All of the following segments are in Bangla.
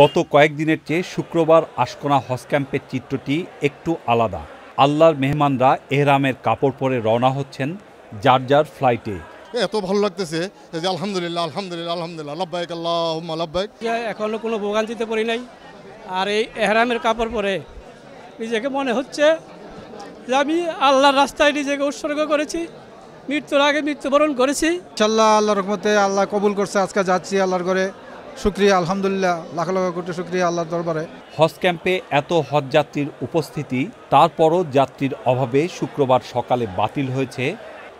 গত কয়েকদিনের চেয়ে শুক্রবার আশকোনা হজ ক্যাম্পের চিত্রটি একটু আলাদা আল্লাহর মেহমানরা এহরামের কাপড় পরে রওনা হচ্ছেন যার যার ফ্লাইটে এত ভালো লাগতেছে যে আলহামদুলিল্লাহ আলহামদুলিল্লাহ আলহামদুলিল্লাহ লাভবাইক আল্লাহ লাভবাইক এখনও কোনো ভোগান্তিতে পড়ি নাই আর এই এহরামের কাপড় পরে নিজেকে মনে হচ্ছে যে আমি আল্লাহর রাস্তায় নিজেকে উৎসর্গ করেছি মৃত্যুর আগে মৃত্যুবরণ করেছি ইনশাল্লাহ আল্লাহ রহমতে আল্লাহ কবুল করছে আজকে যাচ্ছি আল্লাহর ঘরে শুক্রিয়া আলহামদুলিল্লাহ লাখ লাখ কোটি শুক্রিয়া আল্লাহর দরবারে হজ ক্যাম্পে এত হজ যাত্রীর উপস্থিতি তারপরও যাত্রীর অভাবে শুক্রবার সকালে বাতিল হয়েছে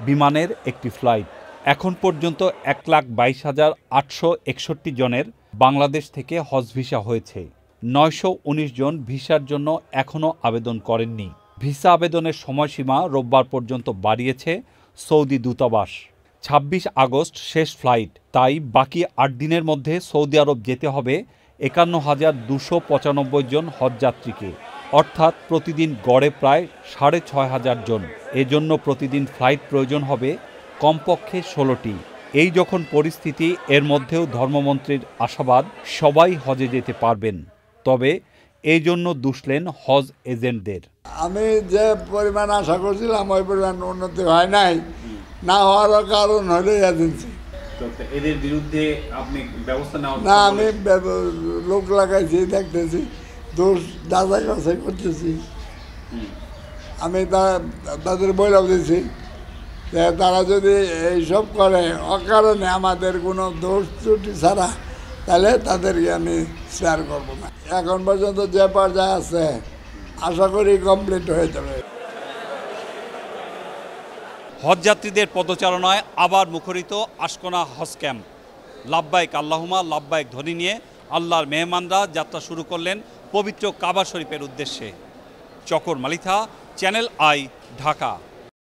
বিমানের একটি ফ্লাইট এখন পর্যন্ত এক লাখ বাইশ হাজার আটশো একষট্টি জনের বাংলাদেশ থেকে হজ ভিসা হয়েছে নয়শো উনিশ জন ভিসার জন্য এখনও আবেদন করেননি ভিসা আবেদনের সময়সীমা রোববার পর্যন্ত বাড়িয়েছে সৌদি দূতাবাস ছাব্বিশ আগস্ট শেষ ফ্লাইট তাই বাকি আট দিনের মধ্যে সৌদি আরব যেতে হবে একান্ন হাজার দুশো পঁচানব্বই জন হজযাত্রীকে অর্থাৎ প্রতিদিন গড়ে প্রায় সাড়ে ছয় হাজার জন এজন্য প্রতিদিন ফ্লাইট প্রয়োজন হবে কমপক্ষে ষোলোটি এই যখন পরিস্থিতি এর মধ্যেও ধর্মমন্ত্রীর আশাবাদ সবাই হজে যেতে পারবেন তবে এই জন্য দুষলেন হজ এজেন্টদের আমি যে পরিমাণ আশা করছিলাম ওই পরিমাণ উন্নতি হয় নাই না হওয়ার কারণ হলে এজেন্সি এদের বিরুদ্ধে আপনি ব্যবস্থা নেওয়া না আমি লোক লাগাইছি দেখতেছি দোষ দাদা কাছে করতেছি আমি তাদের বইলাম দিয়েছি তারা যদি এইসব করে অকারণে আমাদের কোনো দোষ ত্রুটি ছাড়া তাহলে তাদেরকে আমি শেয়ার করবো না এখন পর্যন্ত যে পর্যায়ে আছে আশা করি কমপ্লিট হয়ে যাবে হজযাত্রীদের পদচারণায় আবার মুখরিত আশকোনা হজ ক্যাম্প লাভবাহিক আল্লাহুমা লাভবাহিক ধ্বনি নিয়ে আল্লাহর মেহমানরা যাত্রা শুরু করলেন পবিত্র কাবা শরীফের উদ্দেশ্যে চকর মালিথা চ্যানেল আই ঢাকা